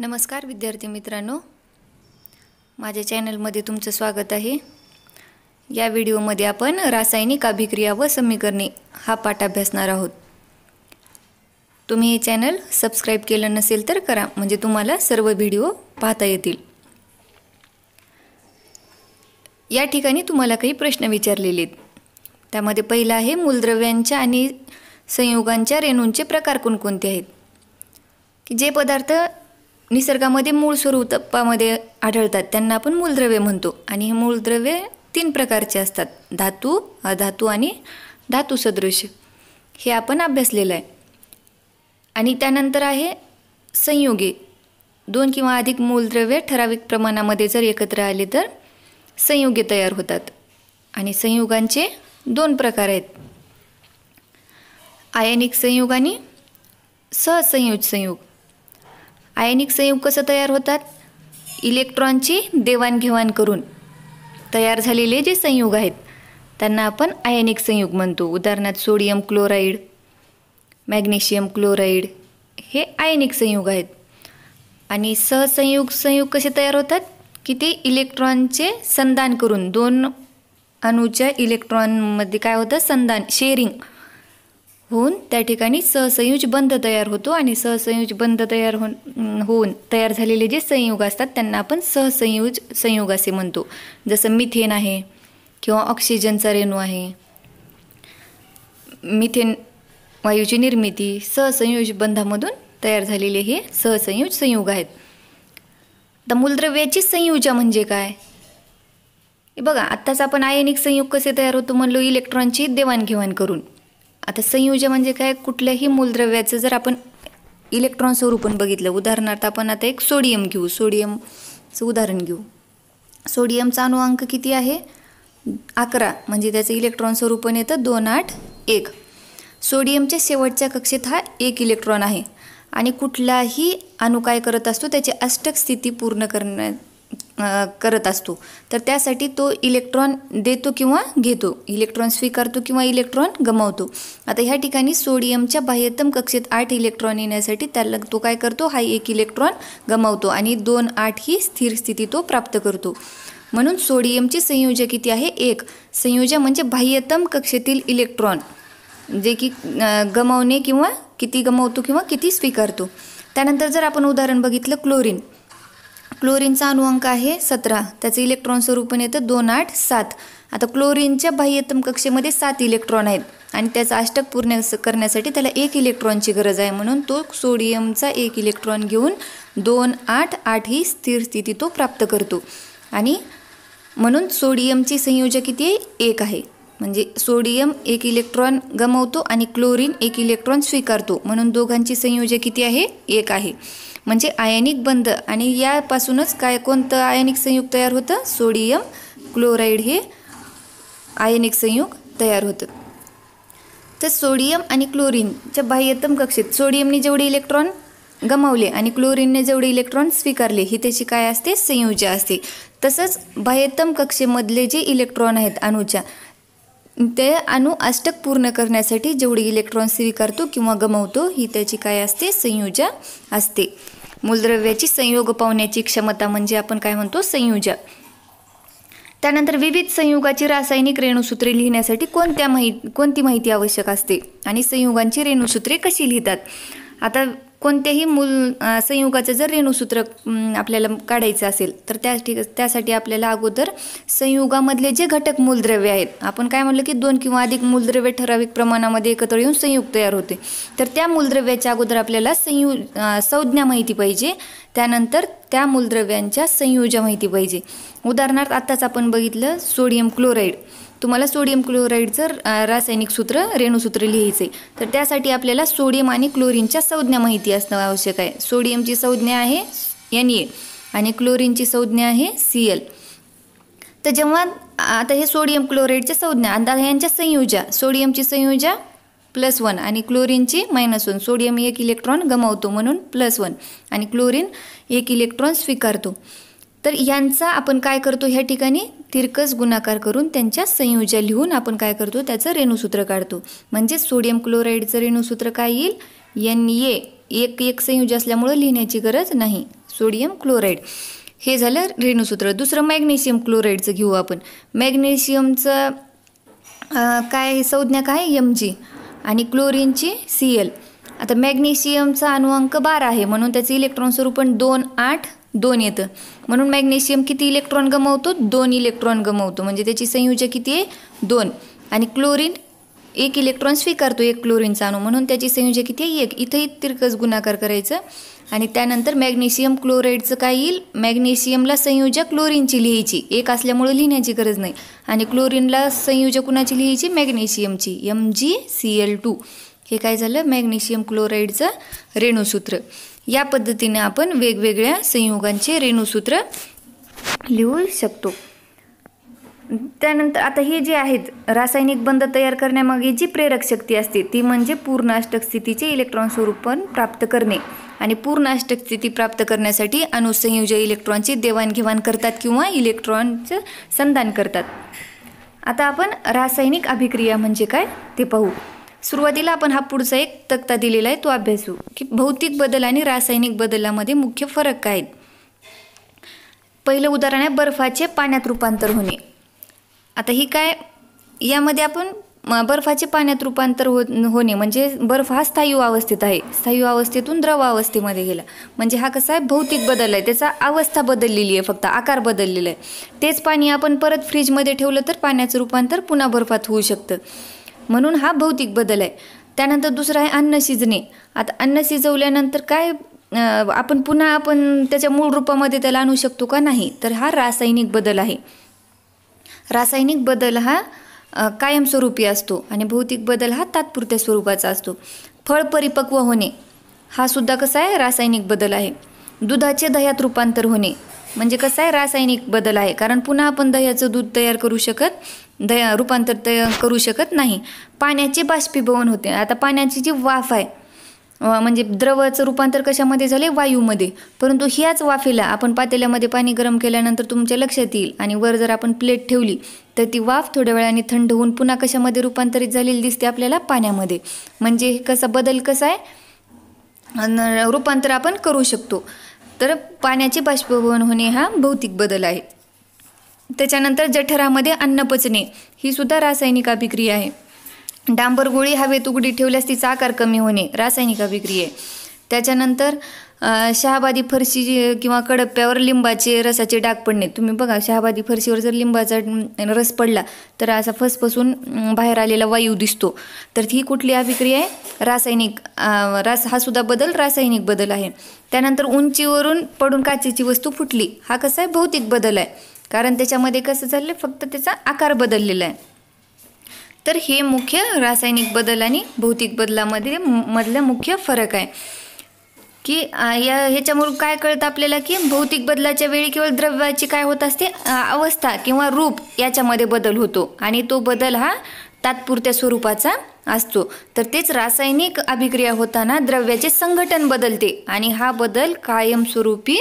नमस्कार विद्यार्थी मित्रांनो माझ्या चॅनलमध्ये तुमचं स्वागत आहे या व्हिडिओमध्ये आपण रासायनिक अभिक्रिया व समीकरणे हा पाठ अभ्यासणार आहोत तुम्ही हे चॅनल सबस्क्राईब केलं नसेल तर करा म्हणजे तुम्हाला सर्व व्हिडिओ पाहता येतील या ठिकाणी तुम्हाला काही प्रश्न विचारलेले आहेत त्यामध्ये पहिलं आहे मूलद्रव्यांच्या आणि संयोगांच्या रेणूंचे प्रकार कोणकोणते आहेत की जे पदार्थ निसर्गामध्ये मूळ स्वरूपामध्ये आढळतात त्यांना आपण मूलद्रव्य म्हणतो आणि हे मूलद्रव्य तीन प्रकारचे असतात धातू अधातू आणि धातू सदृश हे आपण अभ्यासलेलं आहे आणि त्यानंतर आहे संयोगे दोन किंवा अधिक मूलद्रव्य ठराविक प्रमाणामध्ये जर एकत्र आले तर संयोगे तयार होतात आणि संयुगांचे दोन प्रकार आहेत आयनिक संयुग आणि सहसंयुज संयुग आयनिक संयुग कसं तयार होतात इलेक्ट्रॉनची देवाणघेवाण करून तयार झालेले जे संयुग आहेत त्यांना आपण आयनिक संयुग म्हणतो उदाहरणार्थ सोडियम क्लोराईड मॅग्नेशियम क्लोराईड हे आयनिक संयुग आहेत आणि सहसंयुग संयुग कसे तयार होतात की ते इलेक्ट्रॉनचे संधान करून दोन अणूच्या इलेक्ट्रॉनमध्ये काय होतं संधान शेअरिंग होऊन त्या ठिकाणी सहसंयुज बंध तयार होतो आणि सहसंयुज बंध तयार हो होऊन तयार झालेले जे संयुग असतात त्यांना आपण सहसंयुज संयुग असे म्हणतो जसं मिथेन आहे किंवा ऑक्सिजनचा रेणू आहे मिथेन वायूची निर्मिती सहसंयुज बंधामधून तयार झालेले हे सहसंयुज संयुग आहेत आता मूलद्रव्याची संयुजा म्हणजे काय बघा आत्ताच आपण आयनिक संयुग कसे तयार होतो म्हणलो इलेक्ट्रॉनची देवाणघेवाण करून आता संयुज म्हणजे काय कुठल्याही मूलद्रव्याचं जर आपण इलेक्ट्रॉन स्वरूपण बघितलं उदाहरणार्थ आपण आता एक सोडियम घेऊ सोडियमचं उदाहरण घेऊ सोडियमचा अणुअंक किती आहे अकरा म्हणजे त्याचं इलेक्ट्रॉन स्वरूपण येतं दोन आठ एक सोडियमच्या शेवटच्या कक्षेत हा एक इलेक्ट्रॉन आहे आणि कुठलाही अणू काय करत असतो त्याची अष्टक स्थिती पूर्ण करण्या करत असतो तर त्यासाठी तो इलेक्ट्रॉन देतो किंवा घेतो इलेक्ट्रॉन स्वीकारतो किंवा इलेक्ट्रॉन गमावतो आता ह्या ठिकाणी सोडियमच्या बाह्यतम कक्षेत आठ इलेक्ट्रॉन येण्यासाठी त्याला तो काय करतो हा एक इलेक्ट्रॉन गमावतो आणि दोन आठ ही स्थिर स्थिती तो प्राप्त करतो म्हणून सोडियमची संयोजक किती आहे एक संयोजक म्हणजे बाह्यतम कक्षेतील इलेक्ट्रॉन जे की गमावणे किंवा किती गमावतो किंवा किती स्वीकारतो त्यानंतर जर आपण उदाहरण बघितलं क्लोरीन क्लोरीनचा अणुअंक आहे सतरा त्याचं इलेक्ट्रॉन पण येतं दोन आठ सात आता क्लोरीनच्या बाह्यतम कक्षेमध्ये सात इलेक्ट्रॉन आहेत आणि त्याचा अष्टक पूर्ण करण्यासाठी त्याला एक इलेक्ट्रॉनची गरज आहे म्हणून तो सोडियमचा एक इलेक्ट्रॉन घेऊन दोन आठ आठ ही स्थिर स्थिती तो प्राप्त करतो आणि म्हणून सोडियमची संयोजक किती आहे एक आहे म्हणजे सोडियम एक इलेक्ट्रॉन गमवतो आणि क्लोरीन एक इलेक्ट्रॉन स्वीकारतो म्हणून दोघांची संयोजक किती आहे एक आहे म्हणजे आयनिक बंध आणि यापासूनच काय कोणतं आयनिक संयुग तयार होतं सोडियम क्लोराईड हे आयनिक संयुग तयार होतं तर सोडियम आणि क्लोरीनच्या बाह्यतम कक्षेत सोडियमने जेवढे इलेक्ट्रॉन गमावले आणि क्लोरीनने जेवढे इलेक्ट्रॉन स्वीकारले ही त्याची काय असते संयुजा असते तसंच बाह्यतम कक्षेमधले जे इलेक्ट्रॉन आहेत अणूच्या ते अणू अष्टक पूर्ण करण्यासाठी जेवढे इलेक्ट्रॉन स्वीकारतो किंवा गमावतो ही त्याची काय असते संयुजा असते मूलद्रव्याची संयोग पावण्याची क्षमता म्हणजे आपण काय म्हणतो संयोजक त्यानंतर विविध संयुगाची रासायनिक रेणूसूत्रे लिहिण्यासाठी कोणत्या माहिती कोणती माहिती आवश्यक असते आणि संयुगांची रेणूसूत्रे कशी लिहितात आता कोणत्याही मूल संयुगाचं जर रेणूसूत्र आपल्याला काढायचं असेल तर त्या ठिक त्यासाठी आपल्याला अगोदर संयुगामधले जे घटक मूलद्रव्य आहेत आपण काय म्हटलं की दोन किंवा अधिक मूलद्रव्य ठराविक प्रमाणामध्ये एकत्र येऊन संयुग तयार होते तर त्या मूलद्रव्याच्या अगोदर आपल्याला संयु संज्ञा माहिती पाहिजे त्यानंतर त्या मूलद्रव्यांच्या संयुजा माहिती पाहिजे उदाहरणार्थ आत्ताच आपण बघितलं सोडियम क्लोराईड तुम्हाला सोडियम क्लोराईडचं रासायनिक सूत्र रेणूसूत्र लिहायचं आहे तर त्यासाठी आपल्याला सोडियम आणि क्लोरीनच्या संज्ञा माहिती असणं आवश्यक आहे सोडियमची संज्ञा आहे एन ए आणि क्लोरीनची संज्ञा आहे सी एल तर जेव्हा आता हे सोडियम क्लोराईडच्या संज्ञा आता यांच्या संयुजा सोडियमची संयुजा प्लस वन आणि क्लोरीनची मायनस वन सोडियम एक इलेक्ट्रॉन गमावतो म्हणून प्लस वन आणि क्लोरीन एक इलेक्ट्रॉन स्वीकारतो तर यांचा आपण काय करतो ह्या ठिकाणी तिरकस गुणाकार करून त्यांच्या संयोजा लिहून आपण काय करतो त्याचं रेणूसूत्र काढतो म्हणजे सोडियम क्लोराईडचं रेणूसूत्र काय येईल एन ए एक एक संयुज असल्यामुळं लिहिण्याची गरज नाही सोडियम क्लोराईड हे झालं रेणूसूत्र दुसरं मॅग्नेशियम क्लोराईडचं घेऊ आपण मॅग्नेशियमचं काय संज्ञा काय एम जी आणि क्लोरीनची सी एल आता मॅग्नेशियमचा अणुअंक बारा आहे म्हणून त्याचं इलेक्ट्रॉन स्वरूपण दोन आठ दोन येतं म्हणून मॅग्नेशियम किती इलेक्ट्रॉन गमावतो दोन इलेक्ट्रॉन गमावतो म्हणजे त्याची संयोजा किती आहे दोन आणि क्लोरीन एक इलेक्ट्रॉन स्वीकारतो एक क्लोरीनचा अणू म्हणून त्याची संयोजा किती आहे एक इथंही तिरकस गुणाकार करायचं आणि त्यानंतर मॅग्नेशियम क्लोराईडचं काय येईल मॅग्नेशियमला संयोजक क्लोरीनची लिहायची एक असल्यामुळे लिहिण्याची गरज नाही आणि क्लोरीनला संयोजक कुणाची लिहायची मॅग्नेशियमची M G C L two हे काय झालं मॅग्नेशियम क्लोराईडचं रेणूसूत्र या पद्धतीने आपण वेगवेगळ्या संयोगांचे रेणूसूत्र लिहू शकतो त्यानंतर आता हे जे आहेत रासायनिक बंध तयार करण्यामागे जी प्रेरक शक्ती असते ती म्हणजे पूर्णाष्टक स्थितीचे इलेक्ट्रॉन पण प्राप्त करणे आणि पूर्णाष्टक स्थिती प्राप्त करण्यासाठी अणुसंयोज इलेक्ट्रॉनची देवाणघेवाण करतात किंवा इलेक्ट्रॉनचं संधान करतात आता आपण रासायनिक अभिक्रिया म्हणजे काय ते पाहू सुरुवातीला आपण हा पुढचा एक तक्ता दिलेला आहे तो अभ्यासू की भौतिक बदल आणि रासायनिक बदलामध्ये मुख्य फरक काय पहिलं उदाहरण आहे बर्फाचे पाण्यात रूपांतर होणे आता ही काय यामध्ये आपण बर्फाचे पाण्यात रूपांतर हो होणे म्हणजे बर्फ हा स्थायू अवस्थेत आहे स्थायू अवस्थेतून द्रव अवस्थेमध्ये गेला म्हणजे हा कसा आहे भौतिक बदल आहे त्याचा अवस्था बदललेली आहे फक्त आकार बदललेला आहे तेच पाणी आपण परत फ्रीजमध्ये ठेवलं तर पाण्याचं रूपांतर पुन्हा बर्फात होऊ शकतं म्हणून हा भौतिक बदल आहे त्यानंतर दुसरा आहे अन्न शिजणे आता अन्न शिजवल्यानंतर काय आपण पुन्हा आपण त्याच्या मूळ रूपामध्ये त्याला आणू शकतो का नाही तर हा रासायनिक बदल आहे रासायनिक बदल हा कायमस्वरूपी असतो आणि भौतिक बदल हा तात्पुरत्या स्वरूपाचा असतो फळ परिपक्व होणे हा सुद्धा कसा आहे रासायनिक बदल आहे दुधाचे दह्यात रूपांतर होणे म्हणजे कसं आहे रासायनिक बदल आहे कारण पुन्हा आपण दह्याचं दूध तयार करू शकत दया रूपांतर करू शकत नाही पाण्याचे बाष्पीभवन होते आता पाण्याची जी वाफ आहे म्हणजे द्रवाचं रूपांतर कशामध्ये झाले वायूमध्ये परंतु ह्याच वाफेला आपण पातेल्यामध्ये पाणी गरम केल्यानंतर तुमच्या लक्षात येईल आणि वर जर आपण प्लेट ठेवली तर ती वाफ थोड्या वेळाने थंड होऊन पुन्हा कशामध्ये रूपांतरित झालेली दिसते आपल्याला पाण्यामध्ये म्हणजे कसा बदल कसा आहे रूपांतर आपण करू शकतो तर पाण्याचे बाष्पीभवन होणे हा भौतिक बदल आहे त्याच्यानंतर जठरामध्ये अन्न पचणे ही सुद्धा रासायनिक अभिक्रिया आहे डांबर गोळी हवेत उघडी ठेवल्यास तिचा आकार कमी होणे रासायनिक अभिक्रिया आहे त्याच्यानंतर शहाबादी फरशी किंवा कडप्प्यावर लिंबाचे रसाचे डाग पडणे तुम्ही बघा शहाबादी फरशीवर जर लिंबाचा रस पडला तर असा फसफसून बाहेर आलेला वायू दिसतो तर ही कुठली अभिक्रिया आहे रासायनिक रास हा सुद्धा बदल रासायनिक बदल आहे त्यानंतर उंचीवरून पडून काचेची वस्तू फुटली हा कसा आहे भौतिक बदल आहे कारण त्याच्यामध्ये कसं झालं फक्त त्याचा आकार बदललेला आहे तर हे मुख्य रासायनिक बदल आणि भौतिक बदलामध्ये मधला मुख्य फरक आहे की या ह्याच्यामुळे काय कळतं आपल्याला की भौतिक बदलाच्या वेळी केवळ द्रव्याची काय होत असते अवस्था किंवा रूप याच्यामध्ये बदल होतो आणि तो बदल हा तात्पुरत्या स्वरूपाचा असतो तर तेच रासायनिक अभिक्रिया होताना द्रव्याचे संघटन बदलते आणि हा बदल कायमस्वरूपी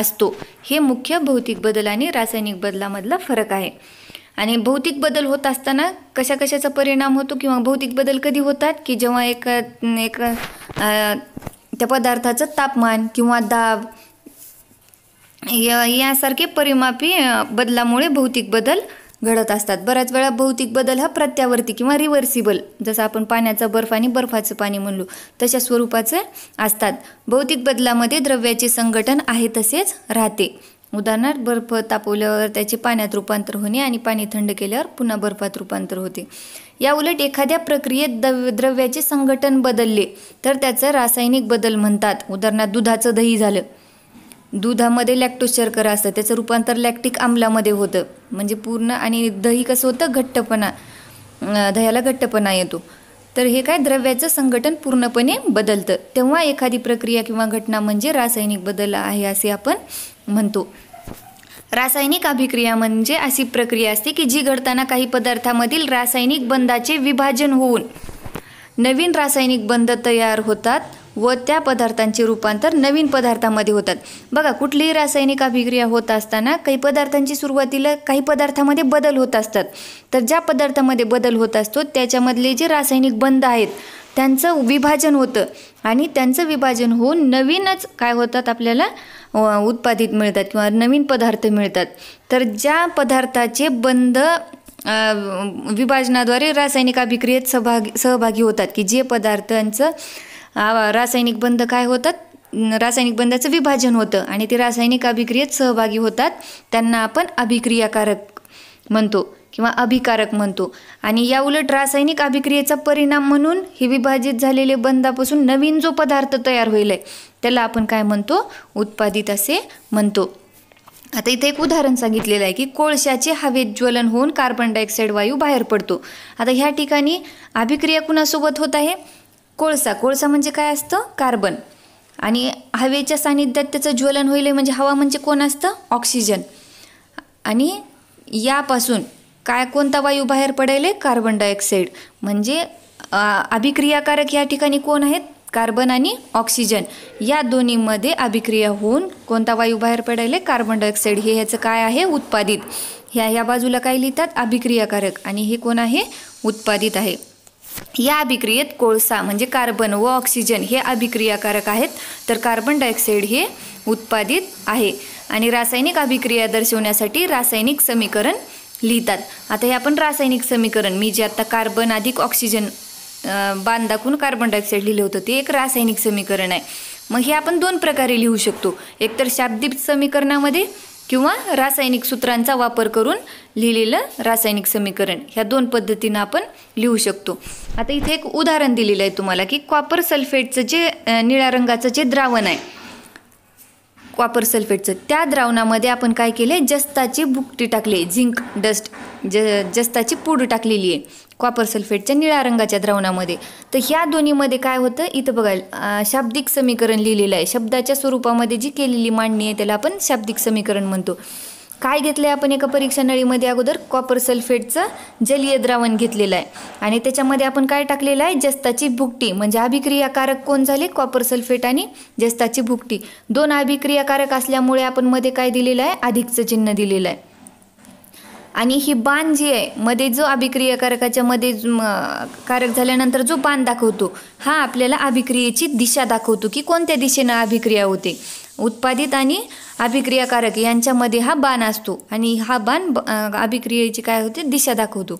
असतो हे मुख्य भौतिक बदल आणि रासायनिक बदलामधला फरक आहे आणि भौतिक बदल होत असताना कशा कशाचा परिणाम होतो किंवा भौतिक बदल कधी होतात की जेव्हा एक एक त्या पदार्थाचं तापमान किंवा दाब यासारखे परिमापी बदलामुळे भौतिक बदल घडत असतात बऱ्याच वेळा भौतिक बदल हा प्रत्यावर्ती किंवा रिव्हर्सिबल जसं आपण पाण्याचा बर्फ आणि बर्फाचं पाणी म्हणलो तशा स्वरूपाचे असतात भौतिक बदलामध्ये द्रव्याचे संघटन आहे तसेच राहते उदाहरणार्थ बर्फ तापवल्यावर त्याचे पाण्यात रूपांतर होणे आणि पाणी थंड केल्यावर पुन्हा बर्फात रूपांतर होते या उलट एखाद्या प्रक्रियेत द्रव्याचे संघटन बदलले तर त्याचं रासायनिक बदल म्हणतात उदाहरणार्थ दुधाचं दही झालं दुधामध्ये लॅक्टोज शर्करा असतं त्याचं रूपांतर लॅक्टिक आम्लामध्ये होतं म्हणजे पूर्ण आणि दही कसं होतं घट्टपणा दह्याला घट्टपणा येतो तर हे काय द्रव्याचं संघटन पूर्णपणे बदलतं तेव्हा एखादी प्रक्रिया किंवा घटना म्हणजे रासायनिक बदल आहे असे आपण म्हणतो रासायनिक अभिक्रिया म्हणजे अशी प्रक्रिया असते की जी घडताना काही पदार्थामधील रासायनिक बंधाचे विभाजन होऊन नवीन रासायनिक बंध तयार होतात व त्या पदार्थांचे रूपांतर नवीन पदार्थामध्ये होतात बघा कुठलीही रासायनिक अभिक्रिया होत असताना काही पदार्थांची सुरुवातीला काही पदार्थामध्ये बदल होत असतात तर ज्या पदार्थामध्ये बदल होत असतो त्याच्यामधले जे रासायनिक बंध आहेत त्यांचं विभाजन होतं आणि त्यांचं विभाजन होऊन नवीनच काय होतात आपल्याला उत्पादित मिळतात किंवा नवीन पदार्थ मिळतात तर ज्या पदार्थाचे बंध विभाजनाद्वारे रासायनिक अभिक्रियेत सहभागी सहभागी होतात की जे पदार्थांचं रासायनिक बंध काय होतात रासायनिक बंधाचं विभाजन होतं आणि ते रासायनिक अभिक्रियेत सहभागी होतात त्यांना आपण अभिक्रियाकारक म्हणतो किंवा अभिकारक म्हणतो आणि या उलट रासायनिक अभिक्रियेचा परिणाम म्हणून हे विभाजित झालेले बंधापासून नवीन जो पदार्थ तयार होईल त्याला आपण काय म्हणतो उत्पादित असे म्हणतो आता इथे एक उदाहरण सांगितलेलं आहे की कोळशाचे हवेत ज्वलन होऊन कार्बन डायऑक्साईड वायू बाहेर पडतो आता ह्या ठिकाणी अभिक्रिया कुणासोबत होत आहे कोळसा कोळसा म्हणजे काय असतं कार्बन आणि हवेच्या सानिध्यात त्याचं ज्वलन होईल म्हणजे हवा म्हणजे कोण असतं ऑक्सिजन आणि यापासून काय कोणता वायू बाहेर पडायला कार्बन डायऑक्साईड म्हणजे अभिक्रियाकारक या ठिकाणी कोण आहेत कार्बन आणि ऑक्सिजन या दोन्हीमध्ये अभिक्रिया होऊन कोणता वायू बाहेर पडायला कार्बन डायऑक्साईड हे ह्याचं काय आहे उत्पादित ह्या ह्या बाजूला काय लिहितात अभिक्रियाकारक आणि हे कोण आहे उत्पादित आहे या अभिक्रियेत कोळसा म्हणजे कार्बन व ऑक्सिजन हे अभिक्रियाकारक आहेत तर कार्बन डायऑक्साईड हे उत्पादित आहे आणि रासायनिक अभिक्रिया दर्शवण्यासाठी रासायनिक समीकरण लिहितात आता हे आपण रासायनिक समीकरण मी जे आता कार्बन अधिक ऑक्सिजन दाखवून कार्बन डायऑक्साईड लिहिलं होतं ते एक रासायनिक समीकरण आहे मग हे आपण दोन प्रकारे लिहू शकतो एकतर शाब्दिक समीकरणामध्ये किंवा रासायनिक सूत्रांचा वापर करून लिहिलेलं रासायनिक समीकरण ह्या दोन पद्धतीनं आपण लिहू शकतो आता इथे एक उदाहरण दिलेलं आहे तुम्हाला की कॉपर सल्फेटचं जे निळ्या रंगाचं जे द्रावण आहे कॉपर सल्फेटचं त्या द्रावणामध्ये आपण काय केले जस्ताची बुकटी टाकली झिंक डस्ट ज जस्ताची पूड टाकलेली आहे कॉपर सल्फेटच्या निळ्या रंगाच्या द्रावणामध्ये तर ह्या दोन्हीमध्ये काय होतं इथं बघा शाब्दिक समीकरण लिहिलेलं आहे शब्दाच्या स्वरूपामध्ये जी केलेली मांडणी आहे त्याला आपण शाब्दिक समीकरण म्हणतो काय घेतलं आहे आपण एका परीक्षा नळीमध्ये अगोदर कॉपर सल्फेटचं जलीय द्रावण घेतलेलं आहे आणि त्याच्यामध्ये आपण काय टाकलेलं आहे जस्ताची भुकटी म्हणजे अभिक्रियाकारक कोण झाले कॉपर सल्फेट आणि जस्ताची भुकटी दोन अभिक्रियाकारक असल्यामुळे आपण मध्ये काय दिलेलं आहे अधिकचं चिन्ह दिलेलं आहे आणि ही बाण जी आहे मध्ये जो अभिक्रियाकारकाच्या मध्ये कारक झाल्यानंतर जो बाण दाखवतो हा आपल्याला अभिक्रियेची दिशा दाखवतो की कोणत्या दिशेनं अभिक्रिया होते उत्पादित आणि अभिक्रियाकारक यांच्यामध्ये हा बाण असतो आणि हा बाण अभिक्रियेची काय होते दिशा दाखवतो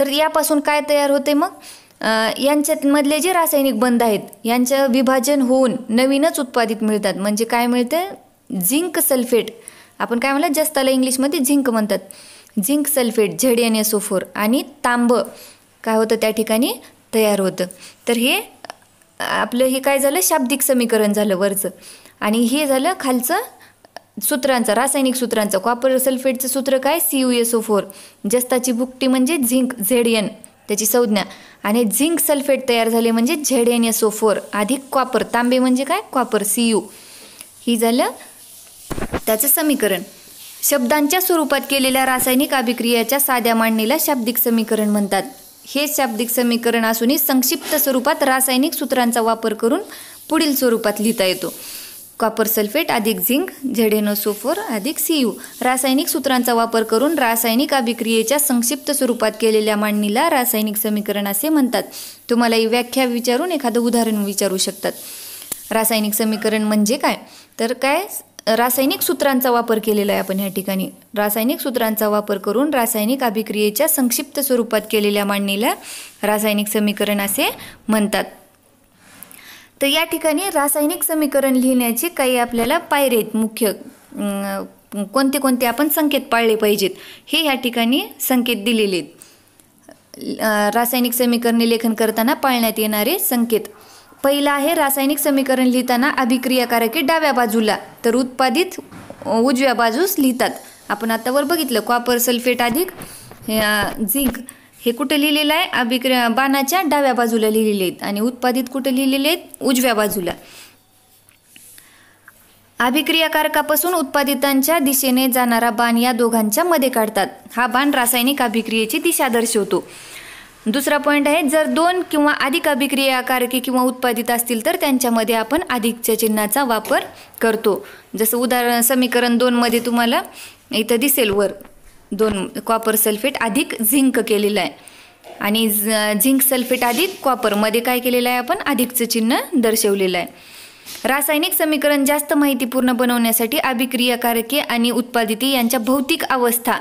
तर यापासून काय तयार होते मग यांच्यामधले जे रासायनिक बंध आहेत यांचं विभाजन होऊन नवीनच उत्पादित मिळतात म्हणजे काय मिळतं झिंक सल्फेट आपण काय म्हणलं जस्ताला इंग्लिशमध्ये झिंक म्हणतात zinc sulphate Z N S आणि तांब काय होतं त्या ठिकाणी तयार होतं तर हे आपलं हे काय झालं शाब्दिक समीकरण झालं वरचं आणि हे झालं खालचं सूत्रांचं रासायनिक सूत्रांचं कॉपर सल्फेटचं सूत्र काय C U S O four जस्ताची बुकटी म्हणजे झिंक झेड एन त्याची संज्ञा आणि झिंक सल्फेट तयार झाले म्हणजे Z N S O four अधिक कॉपर तांबे म्हणजे काय कॉपर सी यू ही झालं त्याचं समीकरण शब्दांच्या स्वरूपात केलेल्या रासायनिक अभिक्रियाच्या साध्या मांडणीला शाब्दिक समीकरण म्हणतात हे शाब्दिक समीकरण असूनही संक्षिप्त स्वरूपात रासायनिक सूत्रांचा वापर करून पुढील स्वरूपात लिहिता येतो कॉपर सल्फेट अधिक झिंक सोफोर अधिक सीयू रासायनिक सूत्रांचा वापर करून रासायनिक अभिक्रियेच्या संक्षिप्त स्वरूपात केलेल्या मांडणीला रासायनिक समीकरण असे म्हणतात तुम्हाला ही व्याख्या विचारून एखादं उदाहरण विचारू शकतात रासायनिक समीकरण म्हणजे काय तर काय रासायनिक सूत्रांचा वापर केलेला आहे आपण या ठिकाणी रासायनिक सूत्रांचा वापर करून रासायनिक अभिक्रियेच्या संक्षिप्त स्वरूपात केलेल्या मांडणीला रासायनिक समीकरण असे म्हणतात तर या ठिकाणी रासायनिक समीकरण लिहिण्याचे काही आपल्याला पायरे आहेत मुख्य कोणते कोणते आपण संकेत पाळले पाहिजेत हे या ठिकाणी संकेत दिलेले आहेत रासायनिक समीकरणे लेखन करताना पाळण्यात येणारे संकेत पहिला आहे रासायनिक समीकरण लिहिताना अभिक्रियाकारके डाव्या बाजूला तर उत्पादित उजव्या बाजूस लिहितात आपण आतावर बघितलं कॉपर सल्फेट अधिक झिंक हे कुठे लिहिलेलं आहे अभिक्रिया बाणाच्या डाव्या बाजूला लिहिलेले आहेत आणि उत्पादित कुठे लिहिलेले आहेत उजव्या बाजूला अभिक्रियाकारकापासून उत्पादितांच्या दिशेने जाणारा बाण या दोघांच्या मध्ये काढतात हा बाण रासायनिक अभिक्रियेची दिशा दर्शवतो दुसरा पॉईंट आहे जर दोन किंवा अधिक अभिक्रियाकारके किंवा उत्पादित असतील तर त्यांच्यामध्ये आपण अधिकच्या चिन्हाचा वापर करतो जसं उदाहरण समीकरण दोनमध्ये तुम्हाला इथं दिसेल वर दोन कॉपर सल्फेट अधिक झिंक केलेलं आहे आणि झिंक सल्फेट अधिक कॉपरमध्ये काय केलेलं आहे आपण अधिकचं चिन्ह दर्शवलेलं आहे रासायनिक समीकरण जास्त माहितीपूर्ण बनवण्यासाठी अभिक्रियाकारके आणि उत्पादिती यांच्या भौतिक अवस्था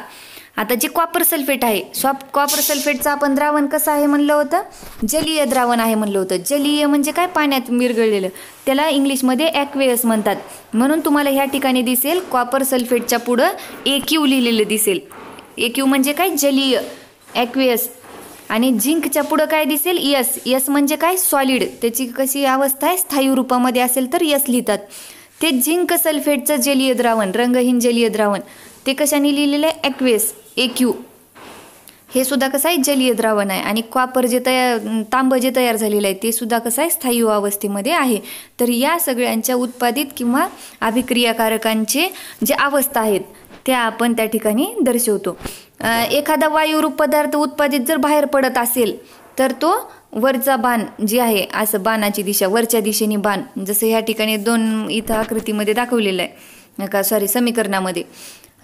आता जे कॉपर सल्फेट आहे सॉप कॉपर सल्फेटचं आपण द्रावण कसं आहे म्हणलं होतं जलीय द्रावण आहे म्हणलं होतं जलीय म्हणजे काय पाण्यात मिरगळलेलं त्याला इंग्लिशमध्ये ॲक्वेअस म्हणतात म्हणून तुम्हाला ह्या ठिकाणी दिसेल कॉपर सल्फेटच्या पुढं एक्यू लिहिलेलं दिसेल एक्यू म्हणजे काय जलीय ॲक्वेअस आणि झिंकच्या पुढं काय दिसेल यस यस म्हणजे काय सॉलिड त्याची कशी अवस्था आहे स्थायी रूपामध्ये असेल तर यस लिहितात ते झिंक सल्फेटचं जलीय द्रावण रंगहीन जलीय द्रावण ते कशाने लिहिलेलं आहे ॲक्वेस क्यू हे सुद्धा कसं आहे जलीय द्रावण आहे आणि क्वापर जे तयार तांबं जे तयार झालेलं आहे ते सुद्धा कसं आहे स्थायू अवस्थेमध्ये आहे तर या सगळ्यांच्या उत्पादित किंवा अभिक्रियाकारकांचे जे अवस्था आहेत त्या आपण त्या ठिकाणी दर्शवतो एखादा वायुरूप पदार्थ उत्पादित जर बाहेर पडत असेल तर तो वरचा बाण जे आहे असं बाणाची दिशा वरच्या दिशेने बाण जसं ह्या ठिकाणी दोन इथं आकृतीमध्ये दाखवलेलं आहे का सॉरी समीकरणामध्ये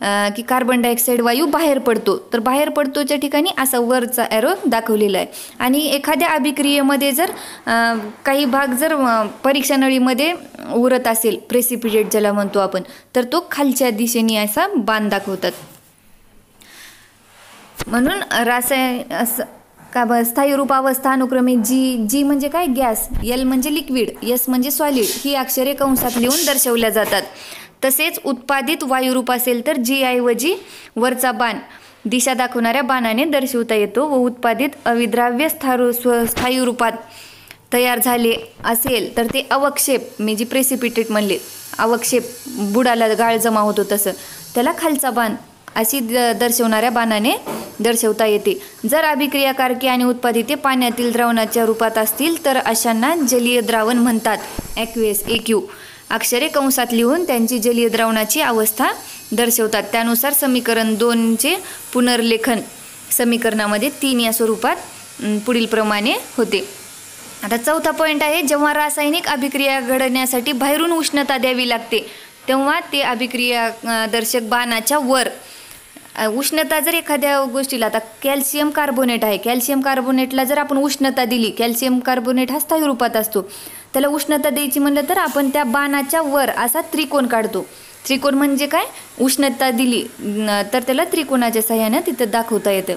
की कार्बन डायऑक्साईड वायू बाहेर पडतो तर बाहेर पडतोच्या ठिकाणी असा वरचा ॲरो दाखवलेला आहे आणि एखाद्या अभिक्रियेमध्ये जर काही भाग जर परीक्षा नळीमध्ये उरत असेल प्रेसिपिटेट ज्याला म्हणतो आपण तर तो खालच्या दिशेने असा बाण दाखवतात म्हणून रासाय का ब स्थायी रूपावस्था अनुक्रमे जी जी म्हणजे काय गॅस यल म्हणजे लिक्विड यस म्हणजे सॉलिड ही अक्षरे कंसात लिहून दर्शवल्या जातात तसेच उत्पादित वायुरूप असेल तर जी ऐवजी वरचा बाण दिशा दाखवणाऱ्या बाणाने दर्शवता येतो व उत्पादित अविद्राव्य स्थारू स्व स्थायी रूपात तयार झाले असेल तर ते अवक्षेप मी जी प्रेसिपिटेट म्हणले अवक्षेप बुडाला गाळ जमा होतो तसं त्याला खालचा बाण अशी द दर्शवणाऱ्या बाणाने दर्शवता येते जर अभिक्रियाकारकी आणि उत्पादिते पाण्यातील द्रावणाच्या रूपात असतील तर अशांना जलीय द्रावण म्हणतात ॲक्वेस एक्यू अक्षरे कंसात लिहून त्यांची द्रावणाची अवस्था दर्शवतात त्यानुसार समीकरण दोनचे पुनर्लेखन समीकरणामध्ये तीन या स्वरूपात पुढीलप्रमाणे होते आता चौथा पॉईंट आहे जेव्हा रासायनिक अभिक्रिया घडण्यासाठी बाहेरून उष्णता द्यावी लागते तेव्हा ते अभिक्रिया दर्शक बाणाच्या वर उष्णता जर एखाद्या गोष्टीला आता कॅल्शियम कार्बोनेट आहे कॅल्शियम कार्बोनेटला जर आपण उष्णता दिली कॅल्शियम कार्बोनेट हा स्थायी रूपात असतो त्याला उष्णता द्यायची म्हणलं तर आपण त्या बाणाच्या वर असा त्रिकोण काढतो त्रिकोण म्हणजे काय उष्णता दिली तर त्याला त्रिकोणाच्या सहाय्यानं तिथं दाखवता येतं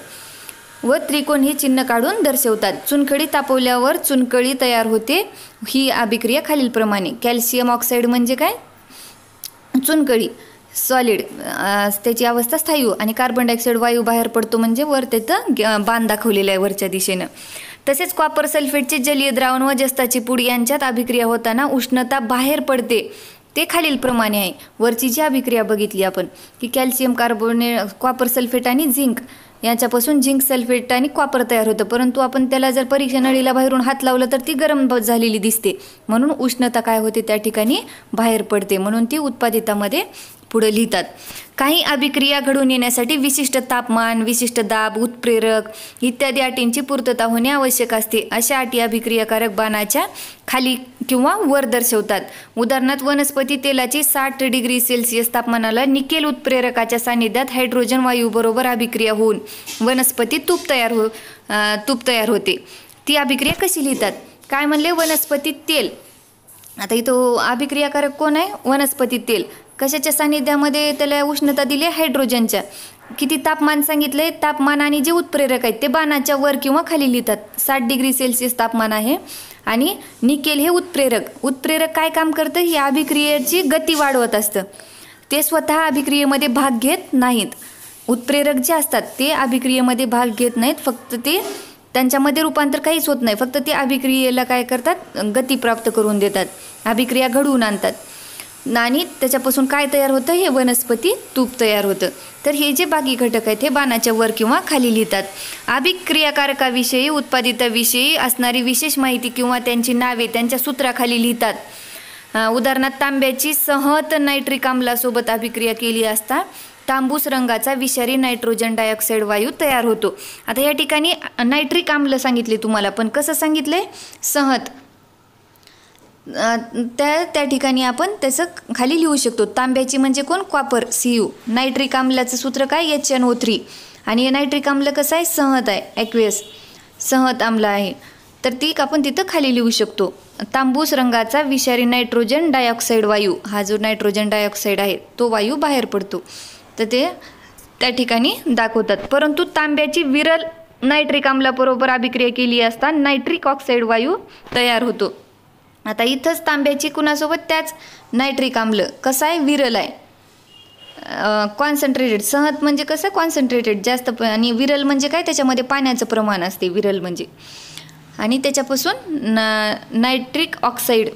व त्रिकोण हे चिन्ह काढून दर्शवतात चुनखडी तापवल्यावर चुनकळी तयार होते ही अभिक्रिया खालीलप्रमाणे कॅल्शियम ऑक्साईड म्हणजे काय चुनकळी सॉलिड त्याची अवस्था स्थायू आणि कार्बन डायऑक्साईड वायू बाहेर पडतो म्हणजे वर त्याचं बाण दाखवलेलं आहे वरच्या दिशेनं तसेच कॉपर सल्फेटचे जलीय द्रावण व जस्ताची पूड यांच्यात अभिक्रिया होताना उष्णता बाहेर पडते ते खालीलप्रमाणे आहे वरची जी अभिक्रिया बघितली आपण की कॅल्शियम कार्बोने कॉपर सल्फेट आणि झिंक यांच्यापासून झिंक सल्फेट आणि कॉपर तयार होतं परंतु आपण त्याला जर परीक्षा नळीला बाहेरून हात लावला तर ती गरम झालेली दिसते म्हणून उष्णता काय होते त्या ठिकाणी बाहेर पडते म्हणून ती उत्पादितामध्ये पुढं लिहितात काही अभिक्रिया घडून येण्यासाठी विशिष्ट तापमान विशिष्ट दाब उत्प्रेरक इत्यादी अटींची पूर्तता होणे आवश्यक असते अशा अटी अभिक्रियाकारक बाणाच्या खाली किंवा वर दर्शवतात उदाहरणार्थ वनस्पती तेलाची साठ डिग्री सेल्सिअस तापमानाला निकेल उत्प्रेरकाच्या सानिध्यात हायड्रोजन वायूबरोबर अभिक्रिया होऊन वनस्पती तूप तयार हो तूप तयार होते ती अभिक्रिया कशी लिहितात काय म्हणले वनस्पती तेल आता इथं अभिक्रियाकारक कोण आहे वनस्पती तेल कशाच्या सानिध्यामध्ये त्याला उष्णता दिली आहे हायड्रोजनच्या किती तापमान सांगितलं आहे तापमान आणि जे उत्प्रेरक आहेत ते बाणाच्या वर किंवा खाली लिहितात साठ डिग्री सेल्सिअस तापमान आहे आणि निकेल हे उत्प्रेरक उत्प्रेरक काय काम करतं ही अभिक्रियेची गती वाढवत असतं ते स्वतः अभिक्रियेमध्ये भाग घेत नाहीत उत्प्रेरक जे असतात ते अभिक्रियेमध्ये भाग घेत नाहीत फक्त ते त्यांच्यामध्ये रूपांतर काहीच होत नाही फक्त ते अभिक्रियेला काय करतात गती प्राप्त करून देतात अभिक्रिया घडवून आणतात आणि त्याच्यापासून काय तयार होतं हे वनस्पती तूप तयार होतं तर हे जे बाकी घटक आहेत हे बाणाच्या वर किंवा खाली लिहितात अभिक्रियाकारकाविषयी उत्पादिताविषयी असणारी विशेष माहिती किंवा त्यांची नावे त्यांच्या सूत्राखाली लिहितात उदाहरणार्थ तांब्याची सहत नायट्रिक आम्लासोबत अभिक्रिया केली असता तांबूस रंगाचा विषारी नायट्रोजन डायऑक्साईड वायू तयार होतो आता या ठिकाणी नायट्रिक आम्ल सांगितले तुम्हाला पण कसं सांगितलं सहत त्या त्या ठिकाणी आपण त्याचं खाली लिहू शकतो तांब्याची म्हणजे कोण कॉपर सी यू नायट्रिक आम्लाचं सूत्र काय एच एन ओ थ्री आणि नायट्रिक आम्ल कसं आहे सहत आहे ॲक्वेस सहत आम्ल आहे तर ती आपण तिथं खाली लिहू शकतो तांबूस रंगाचा विषारी नायट्रोजन डायऑक्साईड वायू हा जो नायट्रोजन डायऑक्साईड आहे तो वायू बाहेर पडतो तर ते त्या ठिकाणी दाखवतात परंतु तांब्याची विरल नायट्रिक आम्लाबरोबर अभिक्रिया केली असता नायट्रिक ऑक्साईड वायू तयार होतो आता इथंच तांब्याची कुणासोबत त्याच नायट्रिक आम्ल कसं आहे विरल आहे कॉन्सन्ट्रेटेड सहत म्हणजे कसं कॉन्सन्ट्रेटेड जास्त आणि विरल म्हणजे काय त्याच्यामध्ये पाण्याचं प्रमाण असते विरल म्हणजे आणि त्याच्यापासून ना नायट्रिक ऑक्साईड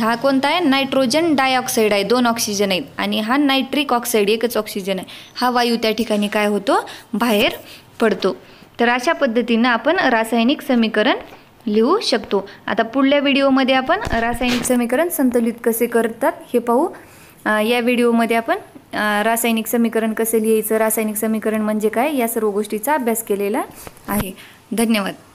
हा कोणता आहे नायट्रोजन डायऑक्साईड आहे दोन ऑक्सिजन आहेत आणि हा नायट्रिक ऑक्साईड एकच ऑक्सिजन आहे हा वायू त्या ठिकाणी काय होतो बाहेर पडतो तर अशा पद्धतीनं आपण रासायनिक समीकरण लिहू शकतो आता पुढल्या व्हिडिओमध्ये आपण रासायनिक समीकरण संतुलित कसे करतात हे पाहू या व्हिडिओमध्ये आपण रासायनिक समीकरण कसे लिहायचं रासायनिक समीकरण म्हणजे काय या सर्व गोष्टीचा अभ्यास केलेला आहे धन्यवाद